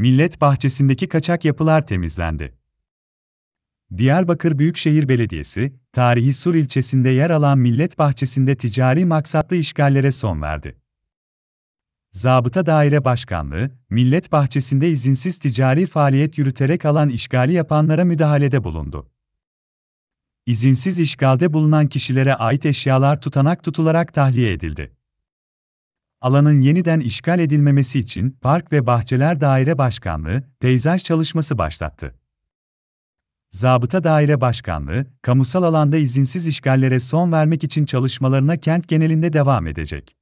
Millet bahçesindeki kaçak yapılar temizlendi. Diyarbakır Büyükşehir Belediyesi, tarihi Sur ilçesinde yer alan Millet Bahçesi'nde ticari maksatlı işgallere son verdi. Zabıta Daire Başkanlığı, Millet Bahçesi'nde izinsiz ticari faaliyet yürüterek alan işgali yapanlara müdahalede bulundu. İzinsiz işgalde bulunan kişilere ait eşyalar tutanak tutularak tahliye edildi alanın yeniden işgal edilmemesi için Park ve Bahçeler Daire Başkanlığı, peyzaj çalışması başlattı. Zabıta Daire Başkanlığı, kamusal alanda izinsiz işgallere son vermek için çalışmalarına kent genelinde devam edecek.